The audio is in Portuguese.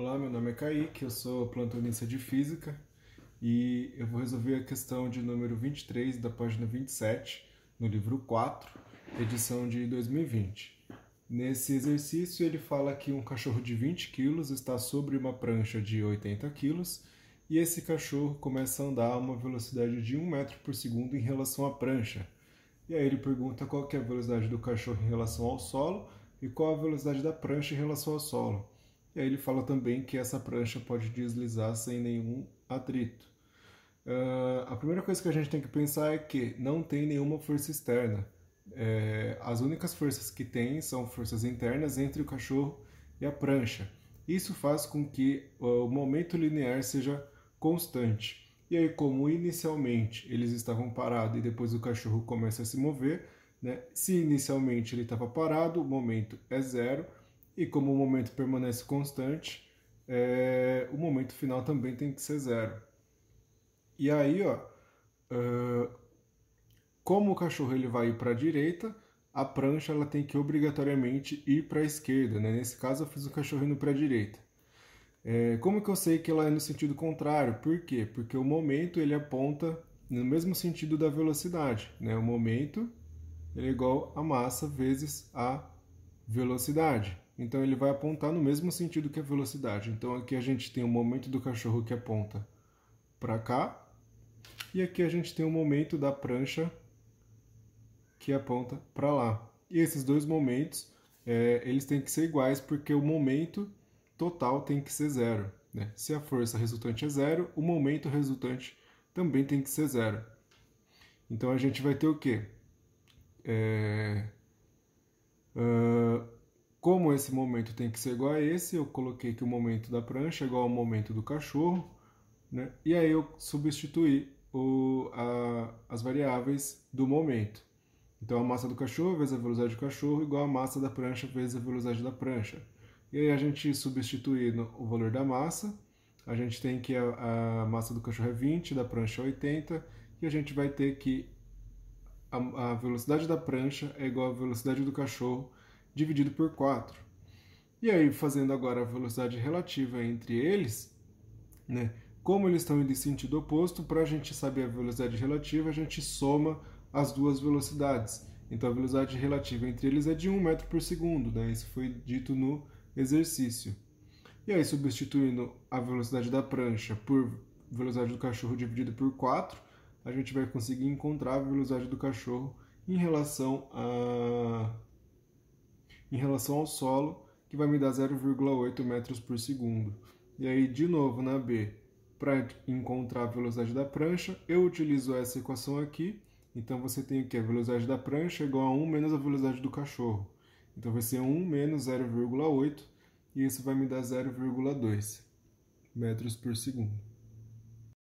Olá, meu nome é Kaique, eu sou plantonista de Física e eu vou resolver a questão de número 23 da página 27 no livro 4, edição de 2020. Nesse exercício, ele fala que um cachorro de 20 quilos está sobre uma prancha de 80 quilos e esse cachorro começa a andar a uma velocidade de 1 metro por segundo em relação à prancha. E aí ele pergunta qual é a velocidade do cachorro em relação ao solo e qual a velocidade da prancha em relação ao solo. E aí ele fala também que essa prancha pode deslizar sem nenhum atrito. Uh, a primeira coisa que a gente tem que pensar é que não tem nenhuma força externa. É, as únicas forças que tem são forças internas entre o cachorro e a prancha. Isso faz com que ah, o momento linear seja constante. E aí, como inicialmente eles estavam parados e depois o cachorro começa a se mover, né? se inicialmente ele estava parado, o momento é zero, e como o momento permanece constante, é, o momento final também tem que ser zero. E aí, ó, uh, como o cachorro ele vai ir para a direita, a prancha ela tem que obrigatoriamente ir para a esquerda. Né? Nesse caso, eu fiz o cachorro indo para a direita. É, como que eu sei que ela é no sentido contrário? Por quê? Porque o momento ele aponta no mesmo sentido da velocidade. Né? O momento ele é igual a massa vezes a velocidade. Então ele vai apontar no mesmo sentido que a velocidade. Então aqui a gente tem o momento do cachorro que aponta para cá, e aqui a gente tem o momento da prancha que aponta para lá. E esses dois momentos, é, eles têm que ser iguais, porque o momento total tem que ser zero. Né? Se a força resultante é zero, o momento resultante também tem que ser zero. Então a gente vai ter o quê? É... Uh como esse momento tem que ser igual a esse, eu coloquei que o momento da prancha é igual ao momento do cachorro, né? e aí eu substituí o, a, as variáveis do momento. Então a massa do cachorro vezes a velocidade do cachorro igual a massa da prancha vezes a velocidade da prancha. E aí a gente substituindo o valor da massa, a gente tem que a, a massa do cachorro é 20, da prancha é 80, e a gente vai ter que a, a velocidade da prancha é igual à velocidade do cachorro dividido por 4. E aí, fazendo agora a velocidade relativa entre eles, né? como eles estão em sentido oposto, para a gente saber a velocidade relativa, a gente soma as duas velocidades. Então, a velocidade relativa entre eles é de 1 metro por segundo, né? isso foi dito no exercício. E aí, substituindo a velocidade da prancha por velocidade do cachorro dividido por 4, a gente vai conseguir encontrar a velocidade do cachorro em relação a em relação ao solo, que vai me dar 0,8 metros por segundo. E aí, de novo, na B, para encontrar a velocidade da prancha, eu utilizo essa equação aqui. Então, você tem aqui a velocidade da prancha é igual a 1 menos a velocidade do cachorro. Então, vai ser 1 menos 0,8, e isso vai me dar 0,2 metros por segundo.